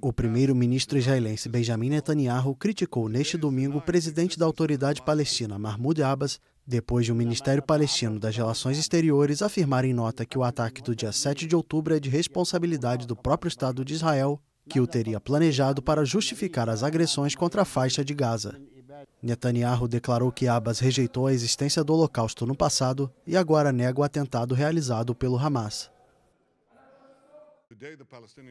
O primeiro-ministro israelense Benjamin Netanyahu criticou neste domingo o presidente da autoridade palestina, Mahmoud Abbas, depois de o um Ministério Palestino das Relações Exteriores afirmar em nota que o ataque do dia 7 de outubro é de responsabilidade do próprio Estado de Israel, que o teria planejado para justificar as agressões contra a faixa de Gaza. Netanyahu declarou que Abbas rejeitou a existência do Holocausto no passado e agora nega o atentado realizado pelo Hamas.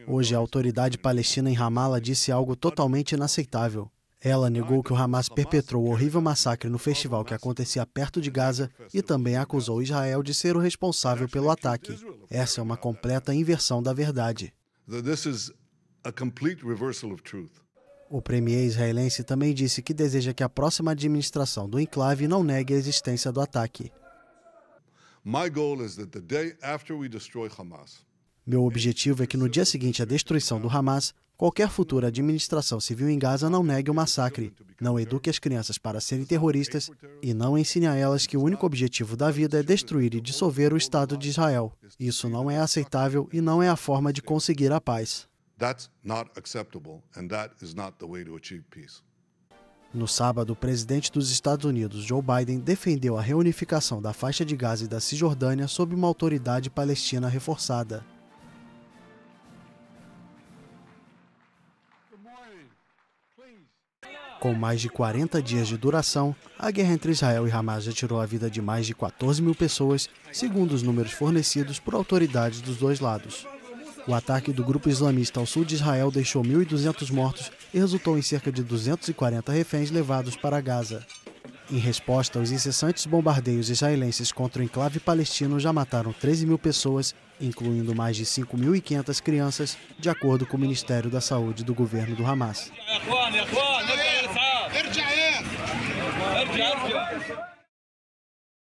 Hoje, a autoridade palestina em Ramallah disse algo totalmente inaceitável. Ela negou que o Hamas perpetrou o horrível massacre no festival que acontecia perto de Gaza e também acusou Israel de ser o responsável pelo ataque. Essa é uma completa inversão da verdade. O premier israelense também disse que deseja que a próxima administração do enclave não negue a existência do ataque. My goal is that the day after we destroy Hamas, meu objetivo é que no dia seguinte à destruição do Hamas, qualquer futura administração civil em Gaza não negue o massacre, não eduque as crianças para serem terroristas e não ensine a elas que o único objetivo da vida é destruir e dissolver o Estado de Israel. Isso não é aceitável e não é a forma de conseguir a paz. No sábado, o presidente dos Estados Unidos, Joe Biden, defendeu a reunificação da faixa de Gaza e da Cisjordânia sob uma autoridade palestina reforçada. Com mais de 40 dias de duração, a guerra entre Israel e Hamas já tirou a vida de mais de 14 mil pessoas, segundo os números fornecidos por autoridades dos dois lados. O ataque do grupo islamista ao sul de Israel deixou 1.200 mortos e resultou em cerca de 240 reféns levados para Gaza. Em resposta aos incessantes bombardeios israelenses contra o enclave palestino, já mataram 13 mil pessoas, incluindo mais de 5.500 crianças, de acordo com o Ministério da Saúde do governo do Hamas.